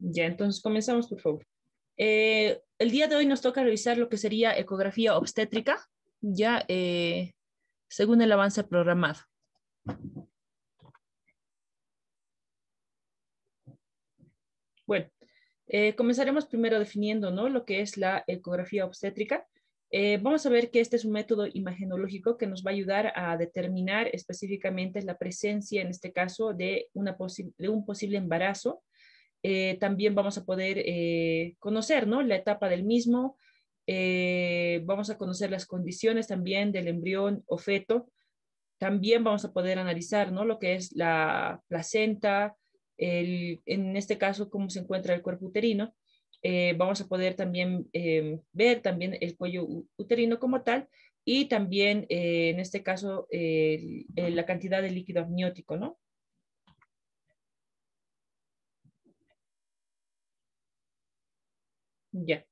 Ya, entonces comenzamos, por favor. Eh, el día de hoy nos toca revisar lo que sería ecografía obstétrica, ya eh, según el avance programado. Bueno, eh, comenzaremos primero definiendo ¿no? lo que es la ecografía obstétrica. vamos a ver que este es un método imagenológico que nos va a ayudar a determinar específicamente la presencia, en este caso, de, una de un posible embarazo eh, también vamos a poder eh, conocer ¿no? la etapa del mismo, eh, vamos a conocer las condiciones también del embrión o feto, también vamos a poder analizar ¿no? lo que es la placenta, en este caso cómo se encuentra el cuerpo uterino, vamos a poder también ver también el cuello uterino como tal y también en este caso la cantidad de líquido amniótico, ¿no? Ya.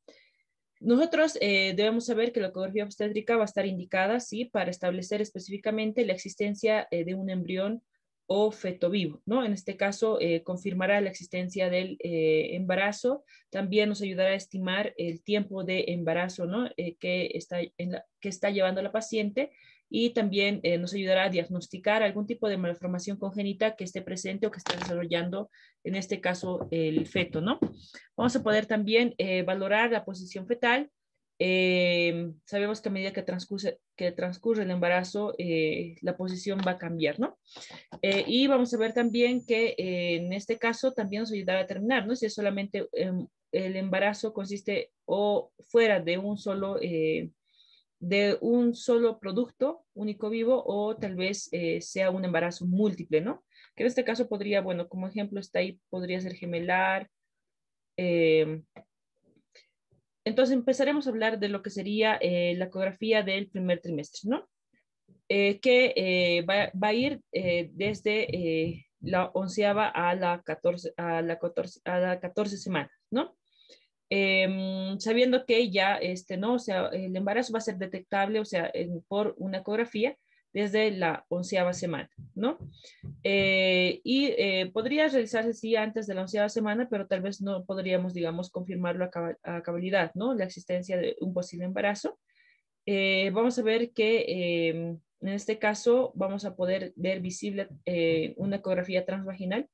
Nosotros eh, debemos saber que la ecografía obstétrica va a estar indicada, sí, para establecer específicamente la existencia eh, de un embrión o feto vivo, ¿no? En este caso, eh, confirmará la existencia del embarazo, también nos ayudará a estimar el tiempo de embarazo, ¿no? que, está en la, que está llevando la paciente y también eh, nos ayudará a diagnosticar algún tipo de malformación congénita que esté presente o que esté desarrollando, en este caso, el feto, ¿no? Vamos a poder también eh, valorar la posición fetal. Eh, sabemos que a medida que transcurre, que transcurre el embarazo, la posición va a cambiar, ¿no? y vamos a ver también que en este caso también nos ayudará a terminar ¿no? Si es solamente em, el embarazo consiste o fuera de un solo de un solo producto único vivo o tal vez eh, sea un embarazo múltiple, ¿no? Que en este caso podría, bueno, como ejemplo está ahí, podría ser gemelar. Eh, entonces empezaremos a hablar de lo que sería eh, la ecografía del primer trimestre, ¿no? que va, a ir desde la onceava a la, catorce a, la a semanas, ¿no? Em, sabiendo que ya, este, ¿no? O sea, el embarazo va a ser detectable, o sea, por una ecografía desde la onceava semana, ¿no? Eh, y eh, podría realizarse, antes de la onceava semana, pero tal vez no podríamos, digamos, confirmarlo a, cabalidad, ¿no? La existencia de un posible embarazo. Eh, vamos a ver que em, en este caso vamos a poder ver visible una ecografía transvaginal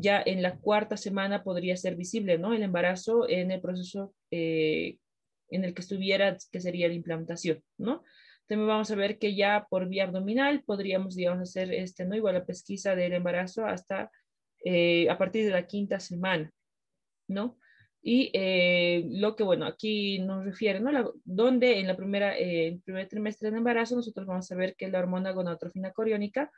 ya en la cuarta semana podría ser visible, ¿no? El embarazo en el proceso eh, en el que estuviera, que sería la implantación, ¿no? También vamos a ver que ya por vía abdominal podríamos, digamos, hacer este, ¿no? Igual la pesquisa del embarazo hasta eh, a partir de la quinta semana, ¿no? Y eh, lo que, bueno, aquí nos refiere, ¿no? donde en la primera, el primer trimestre del embarazo nosotros vamos a ver que la hormona gonadotropina coriónica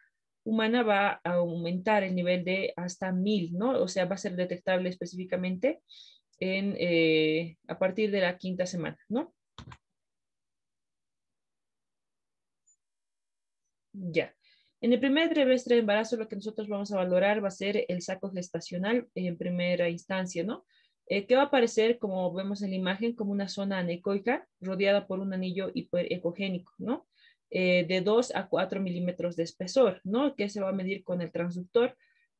humana va a aumentar el nivel de hasta 1000, ¿no? O sea, va a ser detectable específicamente en, eh, a partir de la quinta semana, ¿no? Ya. En el primer trimestre de embarazo lo que nosotros vamos a valorar va a ser el saco gestacional en primera instancia, ¿no? Eh, que va a aparecer, como vemos en la imagen, como una zona anecoica rodeada por un anillo hiperecogénico, ¿no? Eh, de 2 a 4 milímetros de espesor, ¿no? Que se va a medir con el transductor.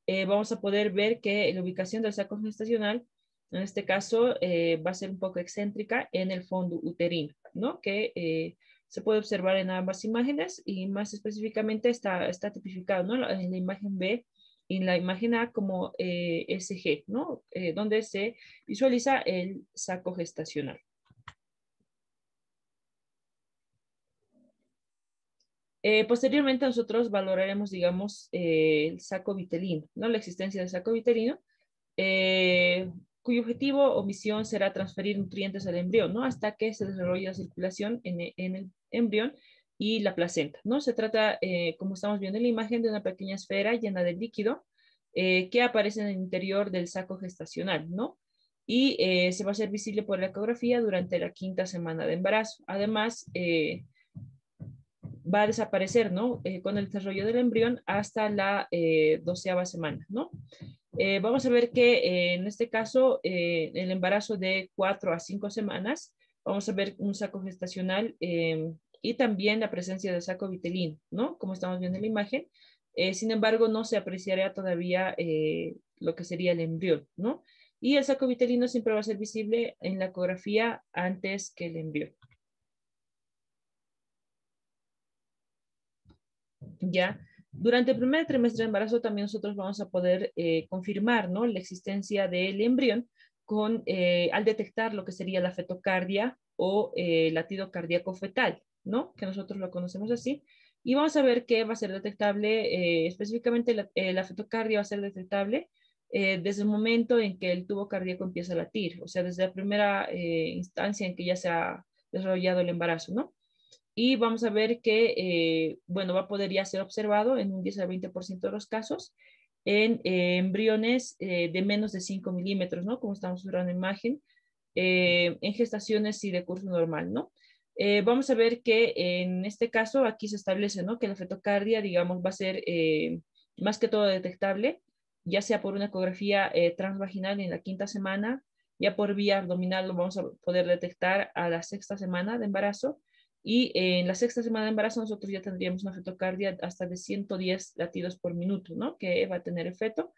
Eh, vamos a poder ver que la ubicación del saco gestacional, en este caso, eh, va a ser un poco excéntrica en el fondo uterino, ¿no? Que se puede observar en ambas imágenes y más específicamente está, está tipificado, ¿no? En la imagen B y en la imagen A como SG, ¿no? donde se visualiza el saco gestacional. Eh, posteriormente nosotros valoraremos, digamos, eh, el saco vitelino, ¿no? la existencia del saco vitelino, eh, cuyo objetivo o misión será transferir nutrientes al embrión, ¿no? hasta que se desarrolle la circulación en, e, el embrión y la placenta. ¿no? Se trata, como estamos viendo en la imagen, de una pequeña esfera llena de líquido que aparece en el interior del saco gestacional. ¿no? Y se va a ser visible por la ecografía durante la quinta semana de embarazo. Además, va a desaparecer, ¿no? Eh, con el desarrollo del embrión hasta la eh, doceava semana, ¿no? Eh, vamos a ver que en este caso, el embarazo de cuatro a cinco semanas, vamos a ver un saco gestacional em, y también la presencia de saco vitelino, ¿no? Como estamos viendo en la imagen. sin embargo, no se apreciará todavía lo que sería el embrión, ¿no? Y el saco vitelino siempre va a ser visible en la ecografía antes que el embrión. ¿ya? Durante el primer trimestre de embarazo también nosotros vamos a poder eh, confirmar, ¿no? La existencia del embrión con, eh, al detectar lo que sería la fetocardia o eh, latido cardíaco fetal, ¿no? Que nosotros lo conocemos así. Y vamos a ver que va a ser detectable, específicamente la, la, fetocardia va a ser detectable desde el momento en que el tubo cardíaco empieza a latir, o sea, desde la primera instancia en que ya se ha desarrollado el embarazo, ¿no? y vamos a ver que, eh, bueno, va a poder ya ser observado en un 10 al 20% de los casos en eh, embriones eh, de menos de 5 milímetros, ¿no? Como estamos viendo en imagen, en gestaciones y de curso normal, ¿no? vamos a ver que en este caso aquí se establece, ¿no? Que la fetocardia, digamos, va a ser más que todo detectable, ya sea por una ecografía transvaginal en la quinta semana, ya por vía abdominal lo vamos a poder detectar a la sexta semana de embarazo, y en la sexta semana de embarazo nosotros ya tendríamos una fetocardia hasta de 110 latidos por minuto, ¿no? Que va a tener efecto.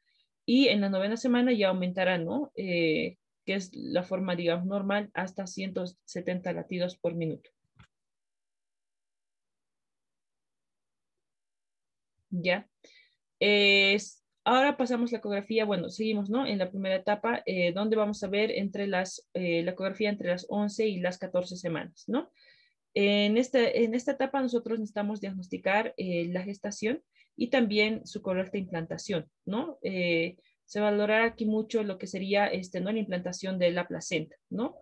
Y en la novena semana ya aumentará, ¿no? Eh, que es la forma, digamos, normal, hasta 170 latidos por minuto. Ya. ahora pasamos la ecografía, bueno, seguimos, ¿no? En la primera etapa, eh, donde vamos a ver entre las, eh, la ecografía entre las 11 y las 14 semanas, ¿no? Este, en, esta etapa nosotros necesitamos diagnosticar eh, la gestación y también su correcta implantación, ¿no? Eh, se valorará aquí mucho lo que sería este, ¿no? la implantación de la placenta, ¿no?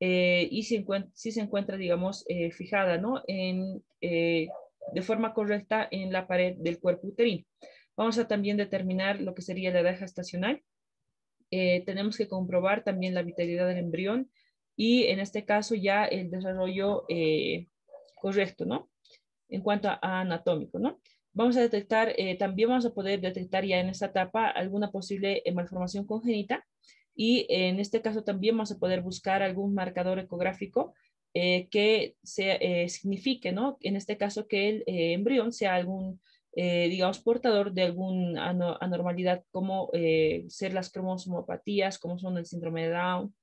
Eh, y si, se encuentra, digamos, fijada, ¿no? En, de forma correcta en la pared del cuerpo uterino. Vamos a también determinar lo que sería la edad gestacional. tenemos que comprobar también la vitalidad del embrión, y en este caso ya el desarrollo eh, correcto, ¿no? En cuanto a, anatómico, ¿no? Vamos a detectar, eh, también vamos a poder detectar ya en esta etapa alguna posible eh, malformación congénita y en este caso también vamos a poder buscar algún marcador ecográfico que se, signifique, ¿no? En este caso que el embrión sea algún, digamos, portador de alguna anormalidad como ser las cromosomopatías, como son el síndrome de Down,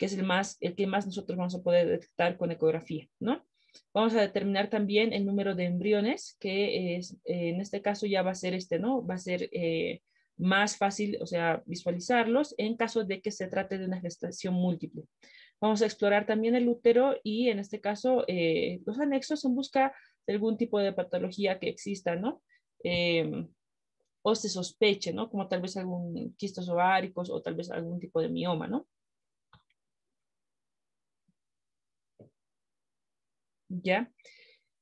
que es el, más, el que más nosotros vamos a poder detectar con ecografía, ¿no? Vamos a determinar también el número de embriones, que es, eh, en este caso ya va a ser este, ¿no? Va a ser eh, más fácil, o sea, visualizarlos en caso de que se trate de una gestación múltiple. Vamos a explorar también el útero y en este caso eh, los anexos en busca de algún tipo de patología que exista, ¿no? Em, o se sospeche, ¿no? Como tal vez algún quistos ováricos o tal vez algún tipo de mioma, ¿no? ¿ya?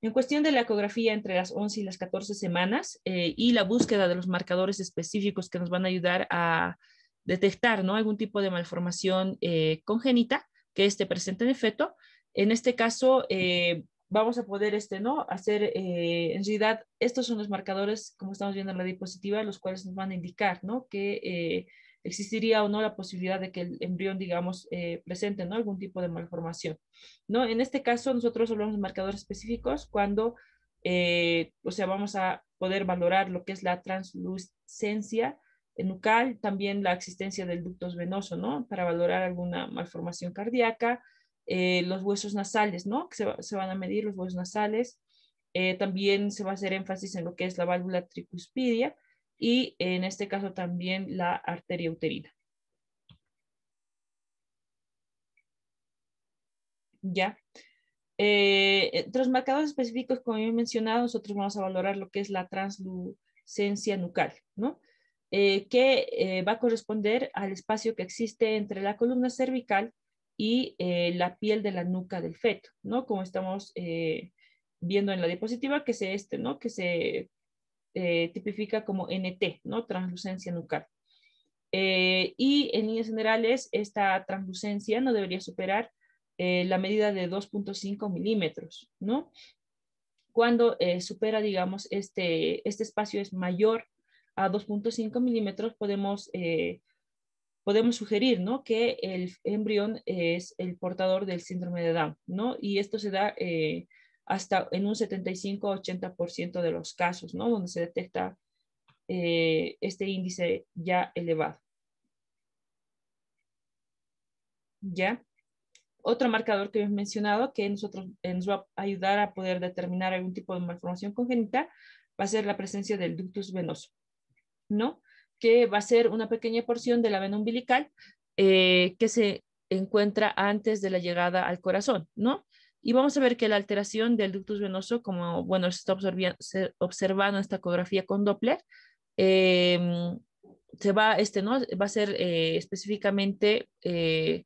En cuestión de la ecografía entre las 11 y las 14 semanas eh, y la búsqueda de los marcadores específicos que nos van a ayudar a detectar ¿no? algún tipo de malformación eh, congénita que esté presente en el feto. En este caso, eh, vamos a poder este, ¿no? hacer, en realidad, estos son los marcadores, como estamos viendo en la diapositiva, los cuales nos van a indicar ¿no? que existiría o no la posibilidad de que el embrión, digamos, eh, presente algún tipo de malformación. ¿no? En este caso, nosotros hablamos de marcadores específicos cuando, eh, o sea, vamos a poder valorar lo que es la translucencia nucal, también la existencia del ductos venoso, Para valorar alguna malformación cardíaca, eh, los huesos nasales, ¿no? se, se, van a medir los huesos nasales. también se va a hacer énfasis en lo que es la válvula tricuspidia, y en este caso también la arteria uterina. ¿Ya? Eh, entre los marcadores específicos, como he mencionado, nosotros vamos a valorar lo que es la translucencia nucal, ¿no? Eh, que eh, va a corresponder al espacio que existe entre la columna cervical y eh, la piel de la nuca del feto, ¿no? Como estamos viendo en la diapositiva, que es este, ¿no? Que se eh, tipifica como NT, ¿no? Translucencia nucal. Eh, y en líneas generales, esta translucencia no debería superar eh, la medida de 2.5 milímetros, ¿no? Cuando supera, digamos, este, este espacio es mayor a 2.5 milímetros, podemos, podemos sugerir, ¿no? Que el embrión es el portador del síndrome de Down, ¿no? Y esto se da hasta en un 75-80% de los casos, ¿no? Donde se detecta eh, este índice ya elevado. ¿Ya? Otro marcador que hemos mencionado que nosotros eh, nos va a ayudar a poder determinar algún tipo de malformación congénita va a ser la presencia del ductus venoso, ¿no? Que va a ser una pequeña porción de la vena umbilical eh, que se encuentra antes de la llegada al corazón, ¿no? Y vamos a ver que la alteración del ductus venoso, como bueno, se está observando en esta ecografía con Doppler, em, se va, este, ¿no? va a ser eh, específicamente, eh,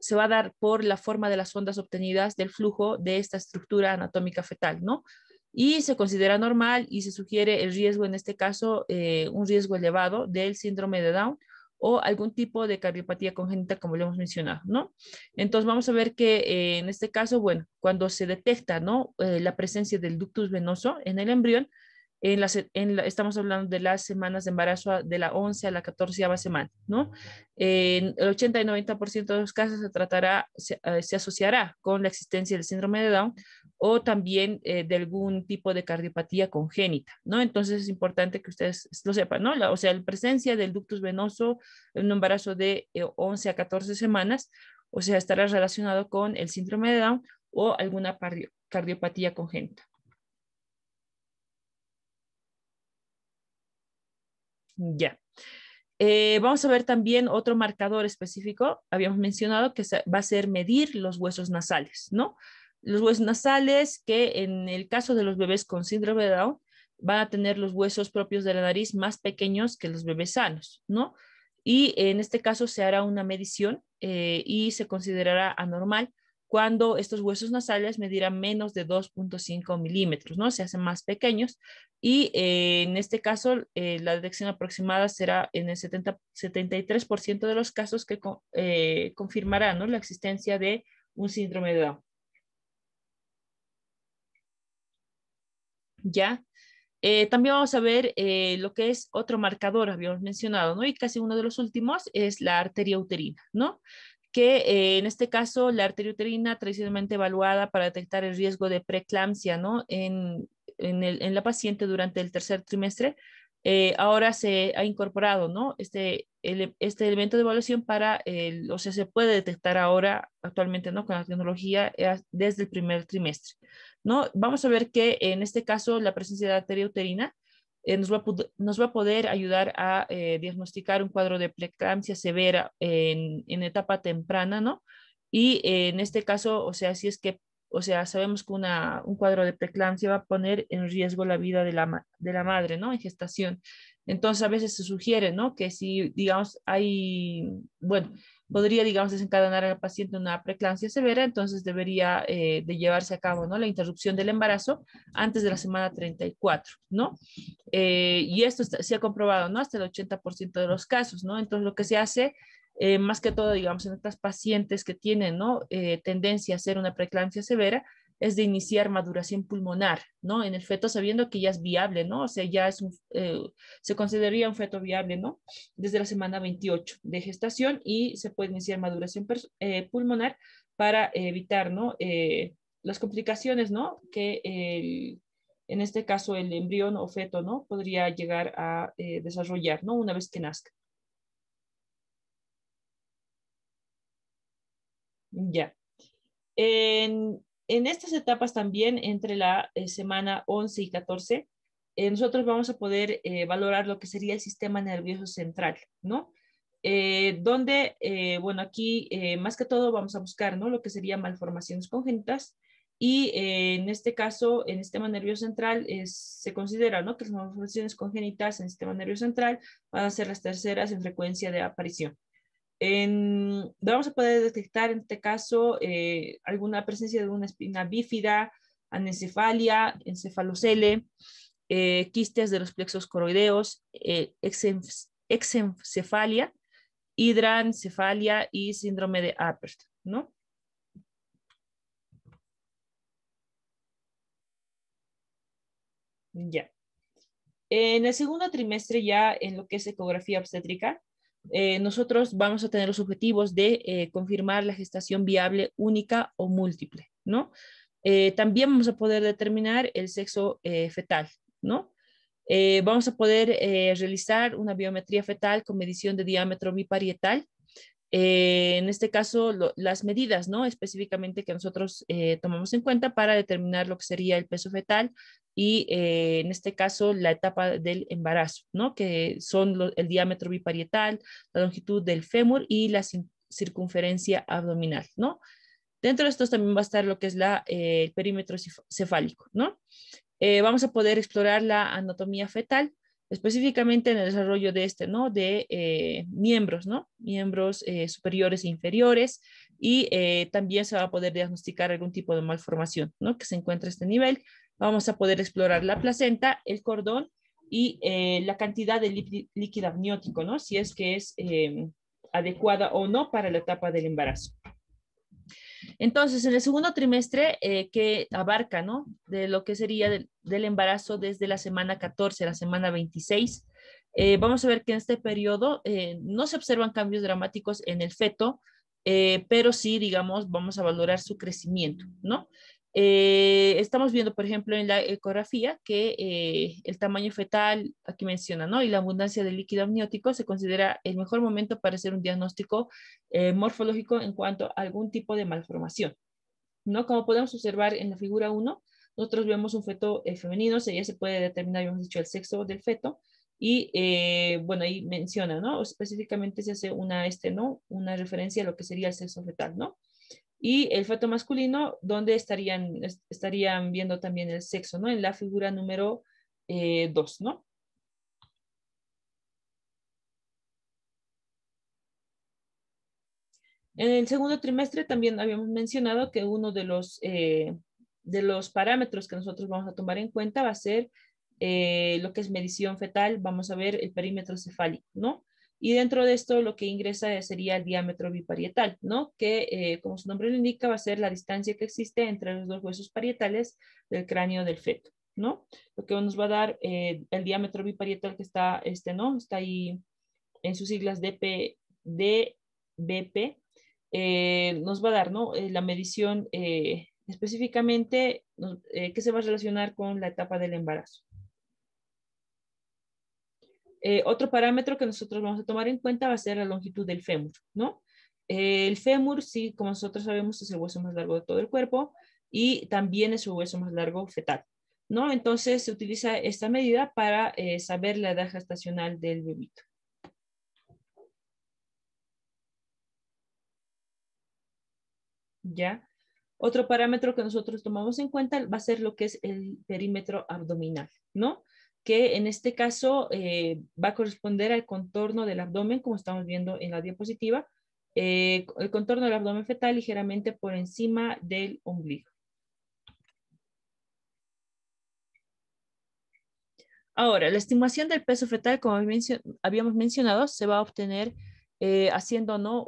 se va a dar por la forma de las ondas obtenidas del flujo de esta estructura anatómica fetal, ¿no? Y se considera normal y se sugiere el riesgo, en este caso, eh, un riesgo elevado del síndrome de Down o algún tipo de cardiopatía congénita, como lo hemos mencionado, ¿no? Entonces vamos a ver que eh, en este caso, bueno, cuando se detecta, ¿no? Eh, la presencia del ductus venoso en el embrión, en estamos hablando de las semanas de embarazo de la 11 a la 14 semana, ¿no? En el 80 y 90% de los casos se tratará, eh, se, asociará con la existencia del síndrome de Down o también eh, de algún tipo de cardiopatía congénita, ¿no? Entonces es importante que ustedes lo sepan, ¿no? o sea, la presencia del ductus venoso en un embarazo de 11 eh, a 14 semanas, o sea, estará relacionado con el síndrome de Down o alguna cardiopatía congénita. Ya. Eh, vamos a ver también otro marcador específico, habíamos mencionado que va a ser medir los huesos nasales, ¿no? los huesos nasales, que en el caso de los bebés con síndrome de Down, van a tener los huesos propios de la nariz más pequeños que los bebés sanos, ¿no? Y en este caso se hará una medición eh, y se considerará anormal cuando estos huesos nasales medirán menos de 2.5 milímetros, ¿no? Se hacen más pequeños y eh, en este caso eh, la detección aproximada será en el 70, 73% de los casos que confirmarán La existencia de un síndrome de Down. ¿ya? Eh, también vamos a ver eh, lo que es otro marcador, habíamos mencionado, ¿no? Y casi uno de los últimos es la arteria uterina, ¿no? Que eh, en este caso la arteria uterina tradicionalmente evaluada para detectar el riesgo de preeclampsia, ¿no? En, en la paciente durante el tercer trimestre, ahora se ha incorporado, ¿no? Este, este elemento de evaluación para, o sea, se puede detectar ahora, actualmente, ¿no? Con la tecnología eh, desde el primer trimestre, ¿no? Vamos a ver que en este caso la presencia de arteria uterina eh, nos, va nos, va a poder ayudar a eh, diagnosticar un cuadro de preeclampsia severa en, etapa temprana, ¿no? Y en este caso, o sea, si es que, o sea, sabemos que una, un cuadro de preeclampsia va a poner en riesgo la vida de la, de la madre, ¿no? En gestación. Entonces a veces se sugiere, ¿no? Que si, digamos, hay, bueno, podría, digamos, desencadenar al paciente una preeclampsia severa, entonces debería eh, de llevarse a cabo, ¿no? La interrupción del embarazo antes de la semana 34, ¿no? Eh, y esto se ha comprobado, ¿no? Hasta el 80% de los casos, ¿no? Entonces lo que se hace eh, más que todo, digamos, en estas pacientes que tienen ¿no? tendencia a ser una preeclampsia severa, es de iniciar maduración pulmonar, ¿no? En el feto sabiendo que ya es viable, ¿no? O sea, ya es eh, se consideraría un feto viable, ¿no? Desde la semana 28 de gestación y se puede iniciar maduración eh, pulmonar para evitar, ¿no? Eh, las complicaciones, ¿no? Que en este caso el embrión o feto, ¿no? Podría llegar a desarrollar, ¿no? Una vez que nazca. Ya. En, en estas etapas también, entre la eh, semana 11 y 14, eh, nosotros vamos a poder eh, valorar lo que sería el sistema nervioso central, ¿no? donde, bueno, aquí más que todo vamos a buscar, ¿no? Lo que serían malformaciones congénitas, y en este caso, en el sistema nervioso central, se considera ¿no? que las malformaciones congénitas en el sistema nervioso central van a ser las terceras en frecuencia de aparición vamos a poder detectar en este caso eh, alguna presencia de una espina bífida, anencefalia, encefalocele, eh, quistes de los plexos coroideos, eh, exencefalia, hidrancefalia y síndrome de Apert, ¿no? Ya. En el segundo trimestre ya en lo que es ecografía obstétrica, eh, nosotros vamos a tener los objetivos de eh, confirmar la gestación viable única o múltiple, ¿no? Eh, también vamos a poder determinar el sexo fetal, ¿no? vamos a poder realizar una biometría fetal con medición de diámetro biparietal. en este caso, las medidas, ¿no? Específicamente que nosotros tomamos en cuenta para determinar lo que sería el peso fetal y eh, en este caso la etapa del embarazo, ¿no? que son el diámetro biparietal, la longitud del fémur y la circunferencia abdominal. ¿no? Dentro de estos también va a estar lo que es la, eh, el perímetro cefálico. ¿no? Eh, vamos a poder explorar la anatomía fetal, específicamente en el desarrollo de este, ¿no? De miembros, ¿no? Miembros superiores e inferiores y también se va a poder diagnosticar algún tipo de malformación, ¿no? Que se encuentra a este nivel vamos a poder explorar la placenta, el cordón y eh, la cantidad de líquido amniótico, ¿no? Si es que es eh, adecuada o no para la etapa del embarazo. Entonces, en el segundo trimestre eh, que abarca, ¿no? De lo que sería del, embarazo desde la semana 14 a la semana 26, vamos a ver que en este periodo no se observan cambios dramáticos en el feto, pero sí, digamos, vamos a valorar su crecimiento, ¿no? Eh, estamos viendo, por ejemplo, en la ecografía que eh, el tamaño fetal, aquí menciona, ¿no? Y la abundancia de líquido amniótico se considera el mejor momento para hacer un diagnóstico eh, morfológico en cuanto a algún tipo de malformación, ¿no? Como podemos observar en la figura 1, nosotros vemos un feto femenino, o sea, ya se puede determinar, hemos dicho, el sexo del feto, y bueno, ahí menciona, ¿no? específicamente se hace una, este, ¿no? Una referencia a lo que sería el sexo fetal, ¿no? Y el feto masculino, donde estarían, estarían viendo también el sexo, ¿no? En la figura número 2, eh, ¿no? En el segundo trimestre también habíamos mencionado que uno de los, eh, de los parámetros que nosotros vamos a tomar en cuenta va a ser eh, lo que es medición fetal, vamos a ver el perímetro cefálico, ¿no? Y dentro de esto lo que ingresa sería el diámetro biparietal, ¿no? Que, eh, como su nombre lo indica, va a ser la distancia que existe entre los dos huesos parietales del cráneo del feto, ¿no? Lo que nos va a dar eh, el diámetro biparietal que está, este, ¿no? Está ahí en sus siglas DP, eh, nos va a dar, la medición específicamente que se va a relacionar con la etapa del embarazo. Eh, otro parámetro que nosotros vamos a tomar en cuenta va a ser la longitud del fémur, ¿no? Eh, el fémur, sí, como nosotros sabemos, es el hueso más largo de todo el cuerpo y también es su hueso más largo fetal, ¿no? Entonces se utiliza esta medida para eh, saber la edad gestacional del bebito. ¿Ya? Otro parámetro que nosotros tomamos en cuenta va a ser lo que es el perímetro abdominal, ¿no? que en este caso eh, va a corresponder al contorno del abdomen, como estamos viendo en la diapositiva, eh, el contorno del abdomen fetal ligeramente por encima del ombligo. Ahora, la estimación del peso fetal, como habíamos mencionado, se va a obtener eh, haciendo ¿no?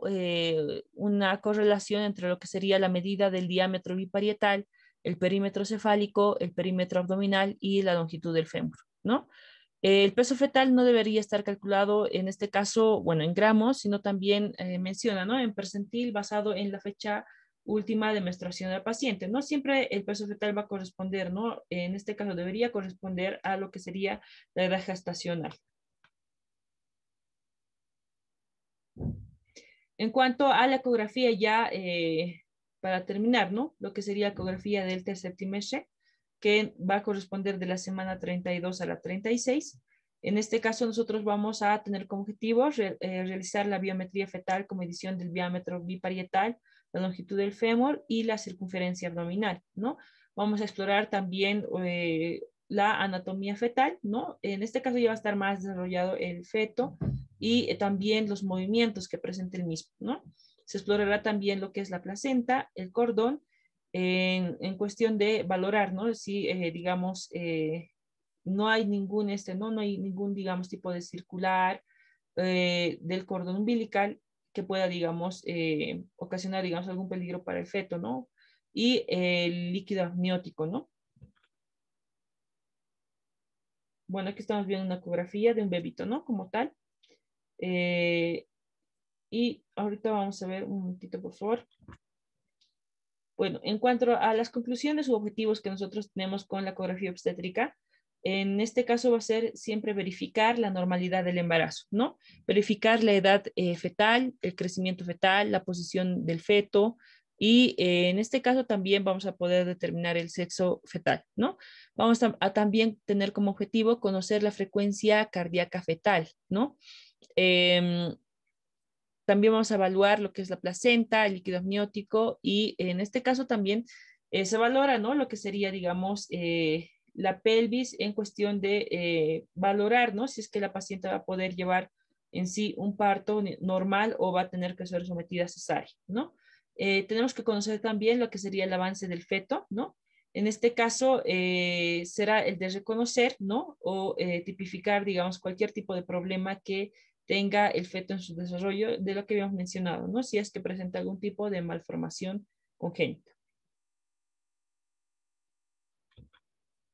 una correlación entre lo que sería la medida del diámetro biparietal, el perímetro cefálico, el perímetro abdominal y la longitud del fémur. El peso fetal no debería estar calculado en este caso, bueno, en gramos, sino también eh, menciona, ¿no? En percentil basado en la fecha última de menstruación del paciente, ¿no? Siempre el peso fetal va a corresponder, ¿no? En este caso debería corresponder a lo que sería la edad gestacional. En cuanto a la ecografía ya, eh, para terminar, ¿no? Lo que sería la ecografía del tercer trimestre, que va a corresponder de la semana 32 a la 36. En este caso, nosotros vamos a tener como objetivo eh, realizar la biometría fetal como edición del diámetro biparietal, la longitud del fémur y la circunferencia abdominal, ¿no? Vamos a explorar también eh, la anatomía fetal, ¿no? En este caso ya va a estar más desarrollado el feto y eh, también los movimientos que presenta el mismo, Se explorará también lo que es la placenta, el cordón en, cuestión de valorar, ¿no? Si, eh, digamos, eh, no hay ningún, este, ¿no? no hay ningún, digamos, tipo de circular eh, del cordón umbilical que pueda, digamos, ocasionar, digamos, algún peligro para el feto, ¿no? Y el líquido amniótico, ¿no? Bueno, aquí estamos viendo una ecografía de un bebito, ¿no? Como tal. y ahorita vamos a ver un momentito, por favor. Bueno, en cuanto a las conclusiones u objetivos que nosotros tenemos con la ecografía obstétrica, en este caso va a ser siempre verificar la normalidad del embarazo, ¿no? Verificar la edad eh, fetal, el crecimiento fetal, la posición del feto y eh, en este caso también vamos a poder determinar el sexo fetal, ¿no? Vamos a, también tener como objetivo conocer la frecuencia cardíaca fetal, ¿no? Em, también vamos a evaluar lo que es la placenta, el líquido amniótico y en este caso también eh, se valora ¿no? lo que sería, digamos, eh, la pelvis en cuestión de eh, valorar ¿no? si es que la paciente va a poder llevar en sí un parto normal o va a tener que ser sometida a cesárea. ¿no? tenemos que conocer también lo que sería el avance del feto. ¿no? En este caso será el de reconocer ¿no? o tipificar, digamos, cualquier tipo de problema que tenga el feto en su desarrollo de lo que habíamos mencionado, ¿no? Si es que presenta algún tipo de malformación congénita.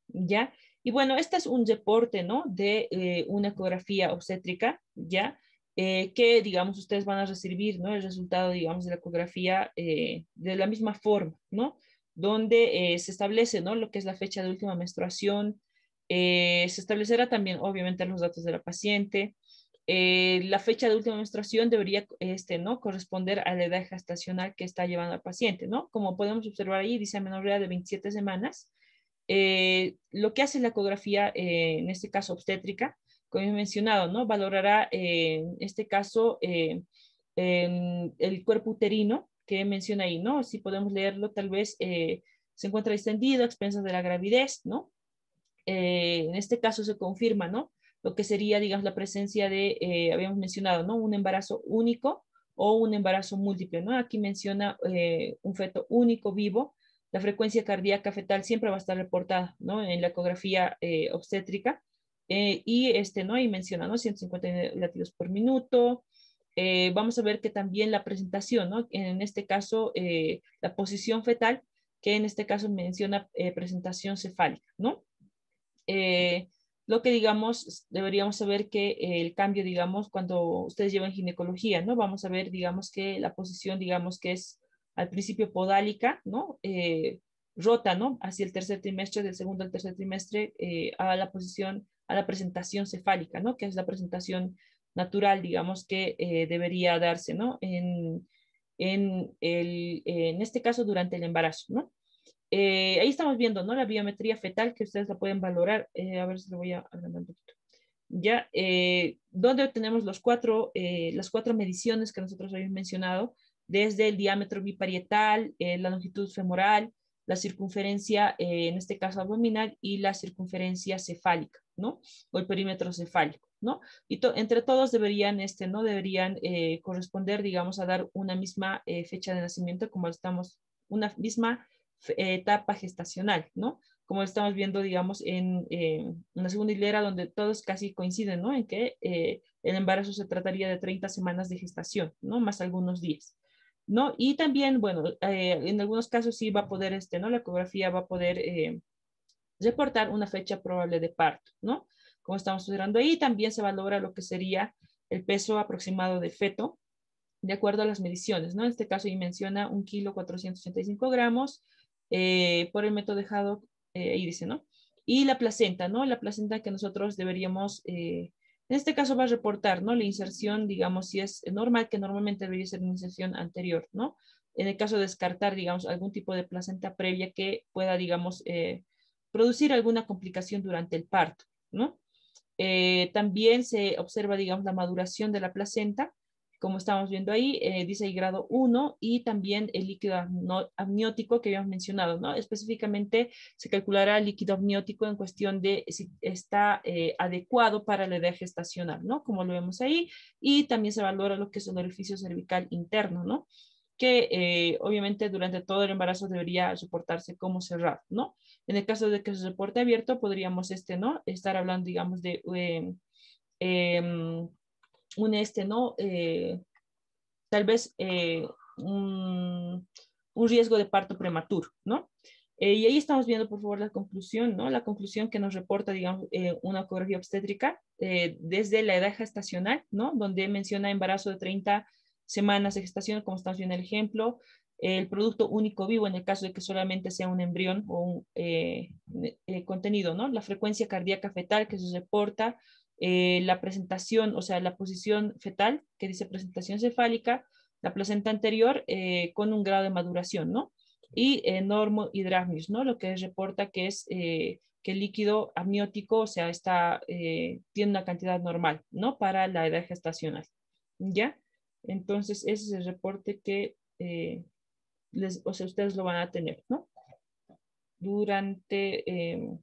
¿Ya? Y bueno, este es un reporte, ¿no? De eh, una ecografía obstétrica, ¿ya? Eh, que, digamos, ustedes van a recibir, ¿no? El resultado, digamos, de la ecografía eh, de la misma forma, ¿no? Donde se establece, ¿no? Lo que es la fecha de última menstruación. se establecerá también, obviamente, los datos de la paciente, eh, la fecha de última menstruación debería este, ¿no? corresponder a la edad gestacional que está llevando al paciente, ¿no? Como podemos observar ahí, dice edad de 27 semanas. Eh, lo que hace la ecografía, eh, en este caso obstétrica, como he mencionado, ¿no? Valorará en este caso el cuerpo uterino que menciona ahí, ¿no? Si podemos leerlo, tal vez se encuentra extendido a expensas de la gravidez, ¿no? en este caso se confirma, ¿no? lo que sería, digamos, la presencia de, eh, habíamos mencionado, ¿no? Un embarazo único o un embarazo múltiple, ¿no? Aquí menciona eh, un feto único vivo, la frecuencia cardíaca fetal siempre va a estar reportada, ¿no? En la ecografía eh, obstétrica y este, ¿no? Ahí menciona, ¿no? 150 latidos por minuto, vamos a ver que también la presentación, ¿no? en este caso, la posición fetal, que en este caso menciona presentación cefálica, ¿no? lo que digamos, deberíamos saber que el cambio, digamos, cuando ustedes llevan ginecología, ¿no? Vamos a ver, digamos, que la posición, digamos, que es al principio podálica, ¿no? Eh, rota, ¿no? Hacia el tercer trimestre, del segundo al tercer trimestre, eh, a la posición, a la presentación cefálica, ¿no? Que es la presentación natural, digamos, que eh, debería darse, ¿no? En, en este caso, durante el embarazo, ¿no? Eh, ahí estamos viendo, ¿no? La biometría fetal que ustedes la pueden valorar. Eh, a ver si lo voy a un Ya, eh, donde tenemos los cuatro, eh, las cuatro mediciones que nosotros habíamos mencionado, desde el diámetro biparietal, la longitud femoral, la circunferencia, en este caso abdominal, y la circunferencia cefálica, ¿no? O el perímetro cefálico, ¿no? Y entre todos deberían, este, ¿no? Deberían corresponder, digamos, a dar una misma fecha de nacimiento, como estamos, una misma eh, etapa gestacional, ¿no? Como estamos viendo, digamos, eh, en la segunda hilera donde todos casi coinciden, ¿no? En que eh, el embarazo se trataría de 30 semanas de gestación, ¿no? Más algunos días, ¿no? Y también, bueno, en algunos casos sí va a poder, este, ¿no? La ecografía va a poder reportar una fecha probable de parto, ¿no? Como estamos considerando ahí, también se valora lo que sería el peso aproximado de feto, de acuerdo a las mediciones, ¿no? En este caso, ahí menciona un kilo 485 gramos, eh, por el método de Haddock, eh, dice, ¿no? Y la placenta, ¿no? La placenta que nosotros deberíamos, eh, en este caso va a reportar, ¿no? La inserción, digamos, si es normal, que normalmente debería ser una inserción anterior, ¿no? En el caso de descartar, digamos, algún tipo de placenta previa que pueda, digamos, producir alguna complicación durante el parto, ¿no? también se observa, digamos, la maduración de la placenta como estamos viendo ahí, eh, dice ahí grado 1 y también el líquido amniótico que habíamos mencionado, ¿no? Específicamente se calculará el líquido amniótico en cuestión de si está eh, adecuado para la edad gestacional, ¿no? Como lo vemos ahí, y también se valora lo que es el orificio cervical interno, ¿no? que eh, obviamente durante todo el embarazo debería soportarse como cerrado, ¿no? En el caso de que se soporte abierto, podríamos este, ¿no? Estar hablando, digamos, de eh, em, un este, ¿no? Eh, tal vez eh, un, riesgo de parto prematuro, ¿no? Eh, y ahí estamos viendo, por favor, la conclusión, ¿no? La conclusión que nos reporta, digamos, una ecografía obstétrica desde la edad gestacional, ¿no? Donde menciona embarazo de 30 semanas de gestación, como estamos viendo en el ejemplo, el producto único vivo en el caso de que solamente sea un embrión o un contenido, ¿no? La frecuencia cardíaca fetal que se reporta, eh, la presentación, o sea, la posición fetal, que dice presentación cefálica, la placenta anterior eh, con un grado de maduración, ¿no? Y eh, normo ¿no? Lo que reporta que es eh, que el líquido amniótico, o sea, está, tiene una cantidad normal, ¿no? Para la edad gestacional, ¿ya? Entonces, ese es el reporte que, les, o sea, ustedes lo van a tener, ¿no? Durante em,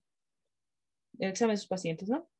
el examen de sus pacientes, ¿no?